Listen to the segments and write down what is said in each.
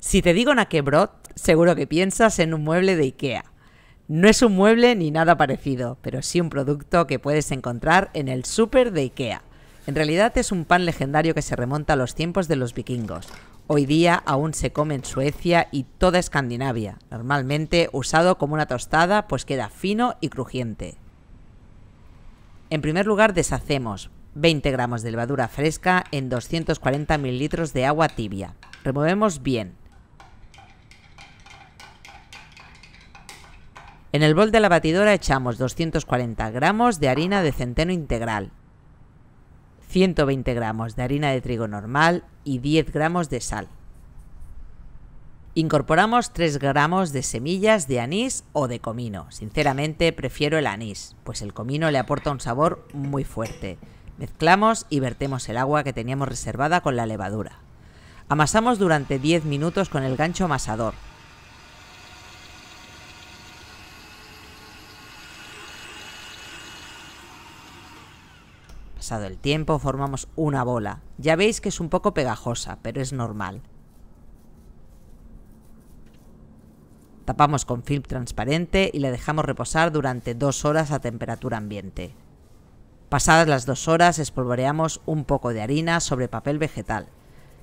Si te digo naquebrot, seguro que piensas en un mueble de Ikea. No es un mueble ni nada parecido, pero sí un producto que puedes encontrar en el súper de Ikea. En realidad es un pan legendario que se remonta a los tiempos de los vikingos. Hoy día aún se come en Suecia y toda Escandinavia, normalmente usado como una tostada pues queda fino y crujiente. En primer lugar deshacemos 20 gramos de levadura fresca en 240 ml de agua tibia. Removemos bien, En el bol de la batidora echamos 240 gramos de harina de centeno integral, 120 gramos de harina de trigo normal y 10 gramos de sal. Incorporamos 3 gramos de semillas de anís o de comino. Sinceramente prefiero el anís, pues el comino le aporta un sabor muy fuerte. Mezclamos y vertemos el agua que teníamos reservada con la levadura. Amasamos durante 10 minutos con el gancho amasador, Pasado el tiempo formamos una bola. Ya veis que es un poco pegajosa, pero es normal. Tapamos con film transparente y la dejamos reposar durante dos horas a temperatura ambiente. Pasadas las dos horas espolvoreamos un poco de harina sobre papel vegetal,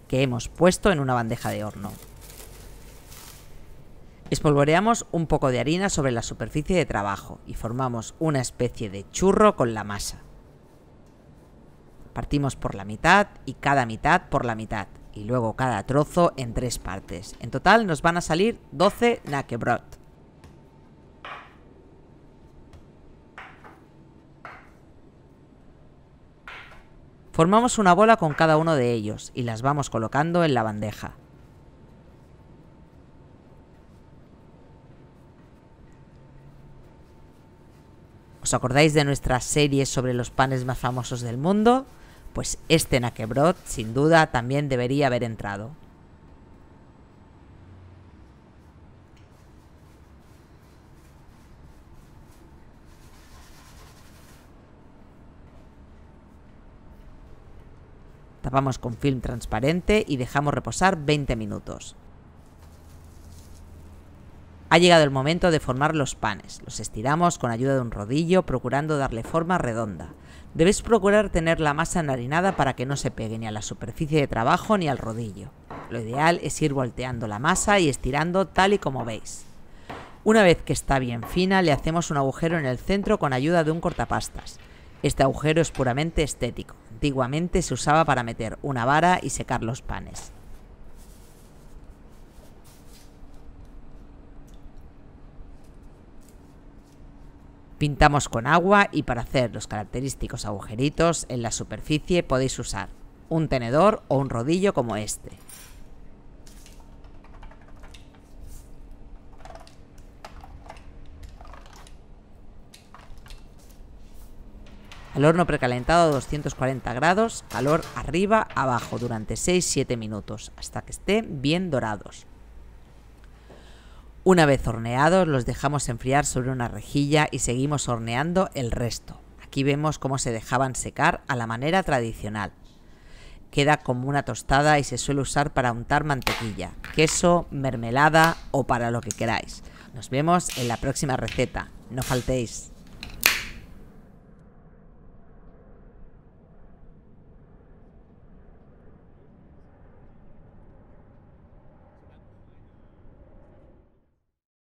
que hemos puesto en una bandeja de horno. Espolvoreamos un poco de harina sobre la superficie de trabajo y formamos una especie de churro con la masa partimos por la mitad y cada mitad por la mitad y luego cada trozo en tres partes. En total nos van a salir 12 nakebrot. Formamos una bola con cada uno de ellos y las vamos colocando en la bandeja. ¿Os acordáis de nuestra serie sobre los panes más famosos del mundo? pues este naquebrot sin duda también debería haber entrado. Tapamos con film transparente y dejamos reposar 20 minutos. Ha llegado el momento de formar los panes. Los estiramos con ayuda de un rodillo, procurando darle forma redonda. Debes procurar tener la masa enharinada para que no se pegue ni a la superficie de trabajo ni al rodillo. Lo ideal es ir volteando la masa y estirando tal y como veis. Una vez que está bien fina, le hacemos un agujero en el centro con ayuda de un cortapastas. Este agujero es puramente estético. Antiguamente se usaba para meter una vara y secar los panes. Pintamos con agua y para hacer los característicos agujeritos en la superficie podéis usar un tenedor o un rodillo como este. Al horno precalentado a 240 grados, calor arriba, abajo durante 6-7 minutos, hasta que estén bien dorados. Una vez horneados, los dejamos enfriar sobre una rejilla y seguimos horneando el resto. Aquí vemos cómo se dejaban secar a la manera tradicional. Queda como una tostada y se suele usar para untar mantequilla, queso, mermelada o para lo que queráis. Nos vemos en la próxima receta. No faltéis.